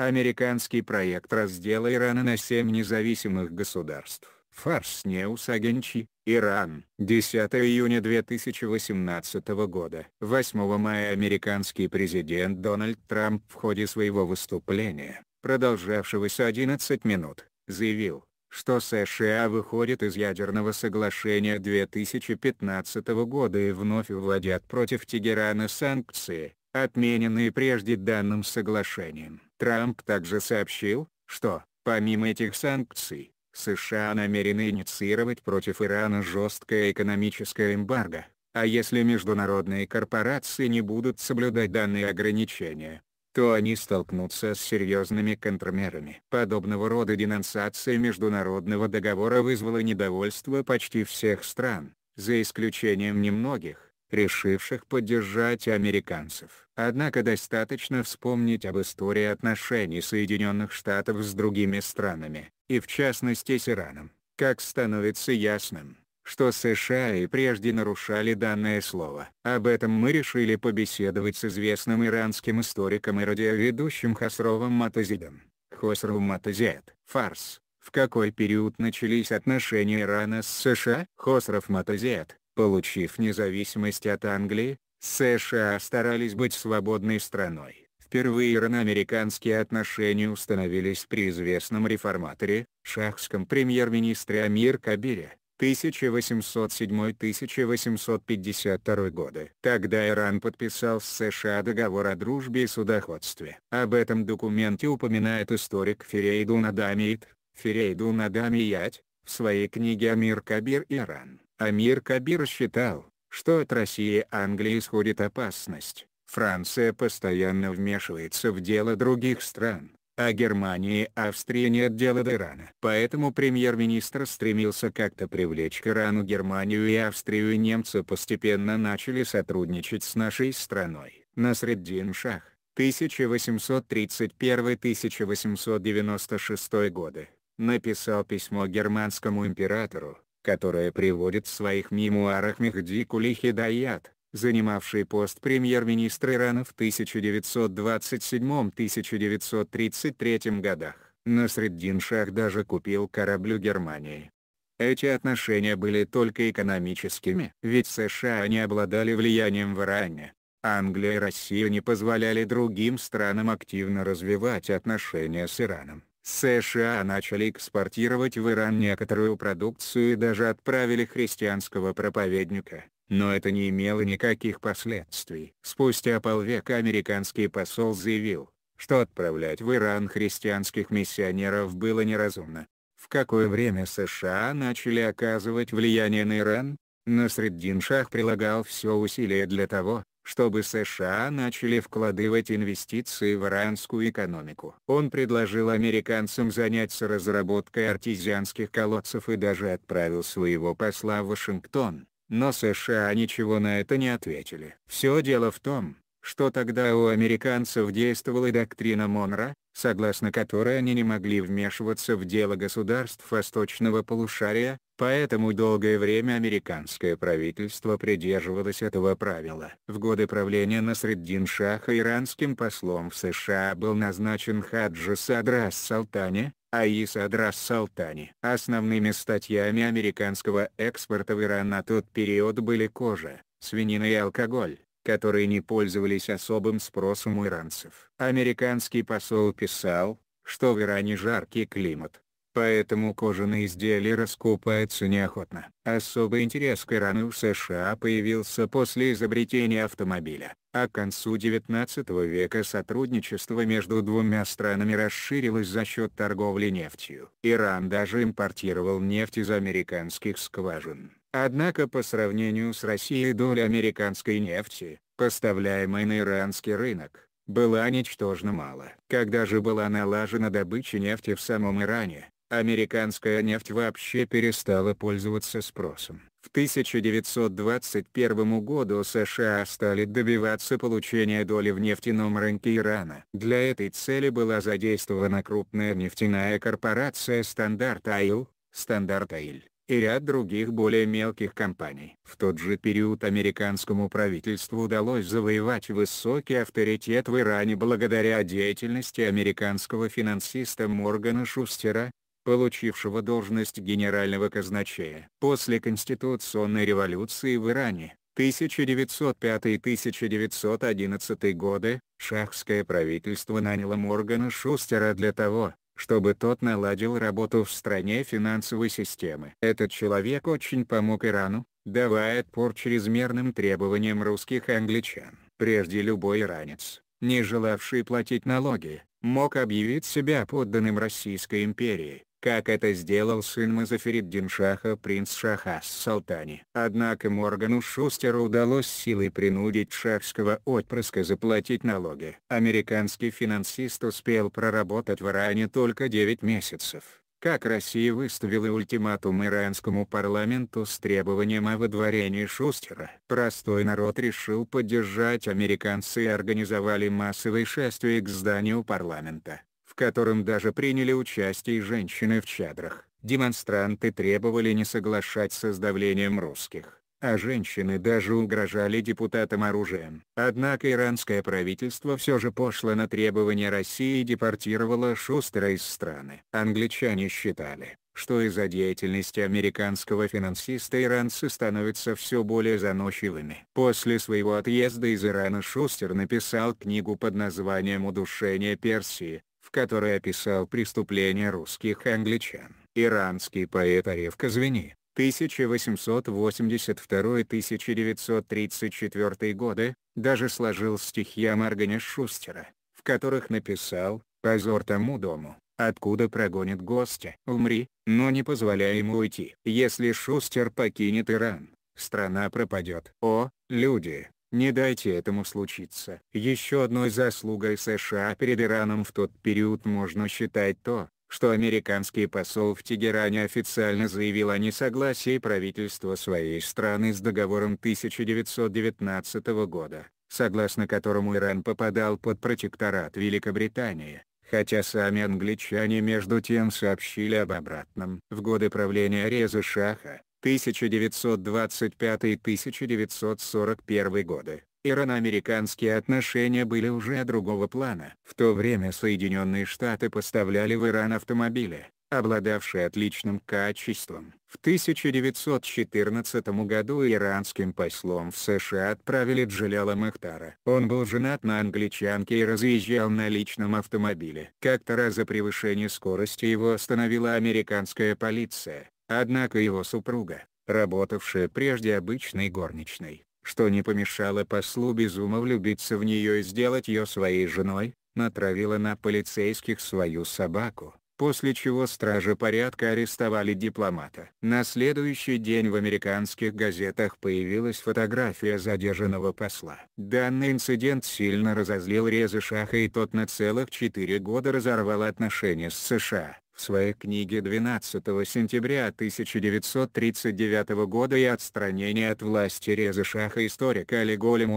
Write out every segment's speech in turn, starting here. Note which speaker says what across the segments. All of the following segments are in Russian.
Speaker 1: Американский проект раздела Ирана на семь независимых государств. Фарс Неус Агенчи, Иран. 10 июня 2018 года. 8 мая американский президент Дональд Трамп в ходе своего выступления, продолжавшегося 11 минут, заявил, что США выходят из ядерного соглашения 2015 года и вновь вводят против Тегерана санкции, отмененные прежде данным соглашением. Трамп также сообщил, что, помимо этих санкций, США намерены инициировать против Ирана жесткое экономическое эмбарго, а если международные корпорации не будут соблюдать данные ограничения, то они столкнутся с серьезными контрмерами. Подобного рода денонсация международного договора вызвала недовольство почти всех стран, за исключением немногих, решивших поддержать американцев. Однако достаточно вспомнить об истории отношений Соединенных Штатов с другими странами, и в частности с Ираном, как становится ясным, что США и прежде нарушали данное слово. Об этом мы решили побеседовать с известным иранским историком и радиоведущим Хасровым Матазидом. Хосров Матазид, фарс. В какой период начались отношения Ирана с США? Хосров Матазид, Получив независимость от Англии, США старались быть свободной страной. Впервые ирано американские отношения установились при известном реформаторе, шахском премьер-министре Амир Кабире, 1807-1852 годы. Тогда Иран подписал с США договор о дружбе и судоходстве. Об этом документе упоминает историк Ферейду Адамиит, Ферейду Адамият, в своей книге «Амир Кабир Иран». Амир Кабир считал, что от России Англии исходит опасность. Франция постоянно вмешивается в дело других стран, а Германии и Австрии нет дела до Ирана. Поэтому премьер-министр стремился как-то привлечь к Ирану Германию и Австрию и немцы постепенно начали сотрудничать с нашей страной. Насреддин Шах, 1831-1896 годы, написал письмо германскому императору, которая приводит в своих мемуарах Мехди Кулихидаят, занимавший пост премьер-министра Ирана в 1927-1933 годах. Насреддин Шах даже купил корабль у Германии. Эти отношения были только экономическими, ведь США не обладали влиянием в Иране. Англия и Россия не позволяли другим странам активно развивать отношения с Ираном. США начали экспортировать в Иран некоторую продукцию и даже отправили христианского проповедника, но это не имело никаких последствий. Спустя полвека американский посол заявил, что отправлять в Иран христианских миссионеров было неразумно. В какое время США начали оказывать влияние на Иран, Насреддин Шах прилагал все усилия для того, чтобы США начали вкладывать инвестиции в иранскую экономику. Он предложил американцам заняться разработкой артезианских колодцев и даже отправил своего посла в Вашингтон, но США ничего на это не ответили. Все дело в том, что тогда у американцев действовала доктрина Монро, согласно которой они не могли вмешиваться в дело государств восточного полушария, поэтому долгое время американское правительство придерживалось этого правила. В годы правления Насреддин-Шаха иранским послом в США был назначен Хаджи Садрас Салтани, Аис Адрас Салтани. Основными статьями американского экспорта в Иран на тот период были кожа, свинина и алкоголь которые не пользовались особым спросом у иранцев. Американский посол писал, что в Иране жаркий климат, поэтому кожаные изделия раскупаются неохотно. Особый интерес к Ирану в США появился после изобретения автомобиля, а к концу XIX века сотрудничество между двумя странами расширилось за счет торговли нефтью. Иран даже импортировал нефть из американских скважин. Однако по сравнению с Россией доля американской нефти, поставляемой на иранский рынок, была ничтожно мало. Когда же была налажена добыча нефти в самом Иране, американская нефть вообще перестала пользоваться спросом. В 1921 году США стали добиваться получения доли в нефтяном рынке Ирана. Для этой цели была задействована крупная нефтяная корпорация Standard Oil, Standard Oil и ряд других более мелких компаний. В тот же период американскому правительству удалось завоевать высокий авторитет в Иране благодаря деятельности американского финансиста Моргана Шустера, получившего должность генерального казначея. После конституционной революции в Иране 1905-1911 годы, шахское правительство наняло Моргана Шустера для того, чтобы тот наладил работу в стране финансовой системы. Этот человек очень помог Ирану, давая отпор чрезмерным требованиям русских англичан. Прежде любой иранец, не желавший платить налоги, мог объявить себя подданным Российской империи, как это сделал сын Мазафериддин Шаха принц Шаха Салтани. Однако Моргану Шустеру удалось силой принудить шахского отпрыска заплатить налоги. Американский финансист успел проработать в Иране только 9 месяцев как Россия выставила ультиматум иранскому парламенту с требованием о выдворении Шустера. Простой народ решил поддержать американцы и организовали массовые шествия к зданию парламента котором даже приняли участие женщины в чадрах. Демонстранты требовали не соглашаться с давлением русских, а женщины даже угрожали депутатам оружием. Однако иранское правительство все же пошло на требования России и депортировало Шустера из страны. Англичане считали, что из-за деятельности американского финансиста иранцы становятся все более заносчивыми. После своего отъезда из Ирана Шустер написал книгу под названием «Удушение Персии», в которой описал преступления русских англичан. Иранский поэт Арев Казвини, 1882-1934 годы, даже сложил стихи о Маргане Шустера, в которых написал «Позор тому дому, откуда прогонит гостя. Умри, но не позволяй ему уйти. Если Шустер покинет Иран, страна пропадет. О, люди, не дайте этому случиться. Еще одной заслугой США перед Ираном в тот период можно считать то, что американский посол в Тегеране официально заявил о несогласии правительства своей страны с договором 1919 года, согласно которому Иран попадал под протекторат Великобритании, хотя сами англичане между тем сообщили об обратном. В годы правления Реза Шаха, 1925-1941 годы, ирано-американские отношения были уже другого плана. В то время Соединенные Штаты поставляли в Иран автомобили, обладавшие отличным качеством. В 1914 году иранским послом в США отправили Джаляла Махтара. Он был женат на англичанке и разъезжал на личном автомобиле. Как-то раз за превышение скорости его остановила американская полиция. Однако его супруга, работавшая прежде обычной горничной, что не помешало послу Безума влюбиться в нее и сделать ее своей женой, натравила на полицейских свою собаку, после чего стражи порядка арестовали дипломата. На следующий день в американских газетах появилась фотография задержанного посла. Данный инцидент сильно разозлил Резы Шаха и тот на целых четыре года разорвал отношения с США своей книге 12 сентября 1939 года и отстранение от власти Реза Шаха историк Али Голи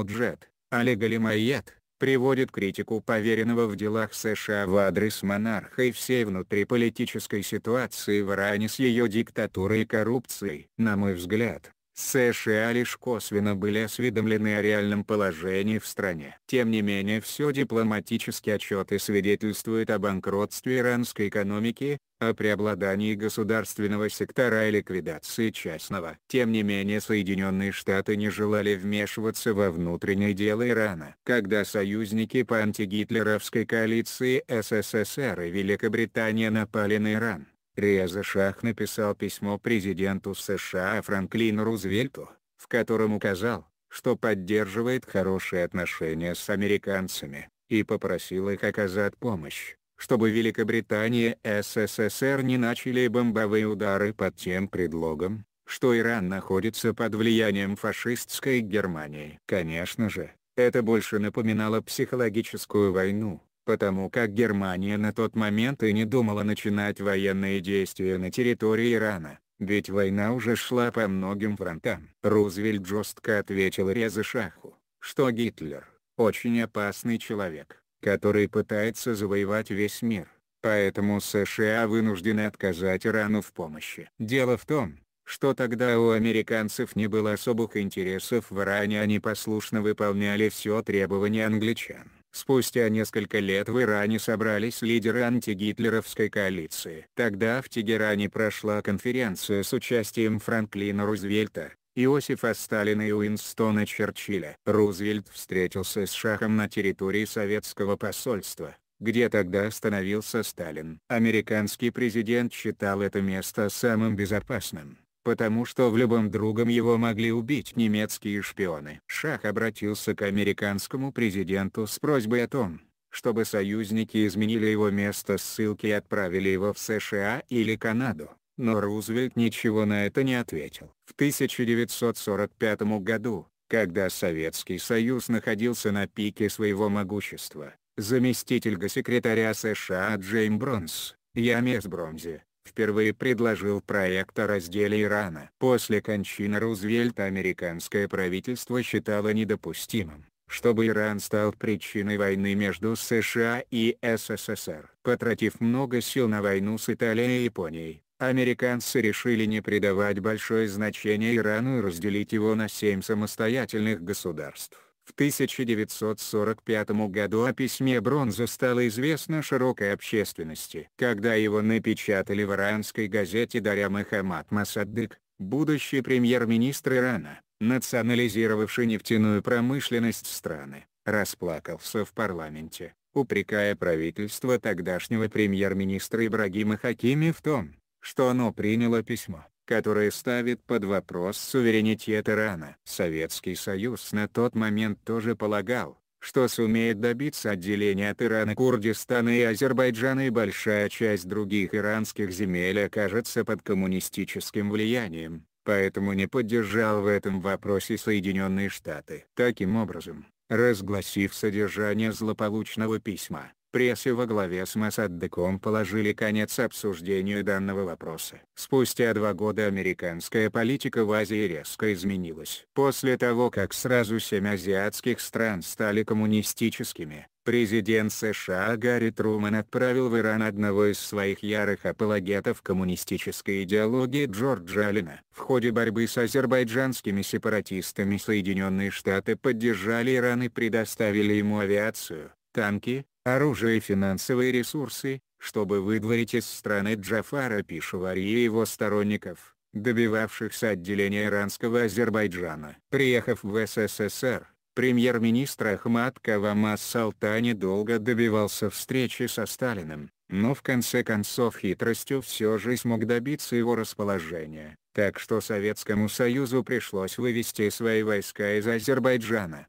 Speaker 1: Али Галимайет, приводит критику поверенного в делах США в адрес монарха и всей внутриполитической ситуации в Иране с ее диктатурой и коррупцией. На мой взгляд, США лишь косвенно были осведомлены о реальном положении в стране. Тем не менее все дипломатические отчеты свидетельствуют о банкротстве иранской экономики, о преобладании государственного сектора и ликвидации частного. Тем не менее Соединенные Штаты не желали вмешиваться во внутренние дела Ирана. Когда союзники по антигитлеровской коалиции СССР и Великобритания напали на Иран, Реза Шах написал письмо президенту США Франклину Рузвельту, в котором указал, что поддерживает хорошие отношения с американцами, и попросил их оказать помощь, чтобы Великобритания и СССР не начали бомбовые удары под тем предлогом, что Иран находится под влиянием фашистской Германии. Конечно же, это больше напоминало психологическую войну, потому как Германия на тот момент и не думала начинать военные действия на территории Ирана, ведь война уже шла по многим фронтам. Рузвельт жестко ответил Резе Шаху, что Гитлер – очень опасный человек, который пытается завоевать весь мир, поэтому США вынуждены отказать Ирану в помощи. Дело в том, что тогда у американцев не было особых интересов в Иране они послушно выполняли все требования англичан. Спустя несколько лет в Иране собрались лидеры антигитлеровской коалиции. Тогда в Тегеране прошла конференция с участием Франклина Рузвельта, Иосифа Сталина и Уинстона Черчилля. Рузвельт встретился с Шахом на территории советского посольства, где тогда остановился Сталин. Американский президент считал это место самым безопасным потому что в любом другом его могли убить немецкие шпионы. Шах обратился к американскому президенту с просьбой о том, чтобы союзники изменили его место ссылки и отправили его в США или Канаду, но Рузвельт ничего на это не ответил. В 1945 году, когда Советский Союз находился на пике своего могущества, заместитель госсекретаря США Джейм Бронс, Ямес Бронзи, впервые предложил проект о разделе Ирана. После кончины Рузвельта американское правительство считало недопустимым, чтобы Иран стал причиной войны между США и СССР. Потратив много сил на войну с Италией и Японией, американцы решили не придавать большое значение Ирану и разделить его на семь самостоятельных государств. В 1945 году о письме Бронза стало известно широкой общественности. Когда его напечатали в иранской газете Даря Мехаммад Масаддык, будущий премьер-министр Ирана, национализировавший нефтяную промышленность страны, расплакался в парламенте, упрекая правительство тогдашнего премьер-министра Ибрагима Хакими в том, что оно приняло письмо которое ставит под вопрос суверенитет Ирана. Советский Союз на тот момент тоже полагал, что сумеет добиться отделения от Ирана Курдистана и Азербайджана и большая часть других иранских земель окажется под коммунистическим влиянием, поэтому не поддержал в этом вопросе Соединенные Штаты. Таким образом, разгласив содержание злополучного письма, прессе во главе с Мосаддеком положили конец обсуждению данного вопроса. Спустя два года американская политика в Азии резко изменилась. После того как сразу семь азиатских стран стали коммунистическими, Президент США Гарри Трумэн отправил в Иран одного из своих ярых апологетов коммунистической идеологии Джорджа Алина. В ходе борьбы с азербайджанскими сепаратистами Соединенные Штаты поддержали Иран и предоставили ему авиацию, танки, оружие и финансовые ресурсы, чтобы выдворить из страны Джафара Пишавари и его сторонников, добивавшихся отделения иранского Азербайджана. Приехав в СССР, премьер-министр Ахмад Кавамаз Салтани долго добивался встречи со Сталиным, но в конце концов хитростью все же смог добиться его расположения, так что Советскому Союзу пришлось вывести свои войска из Азербайджана.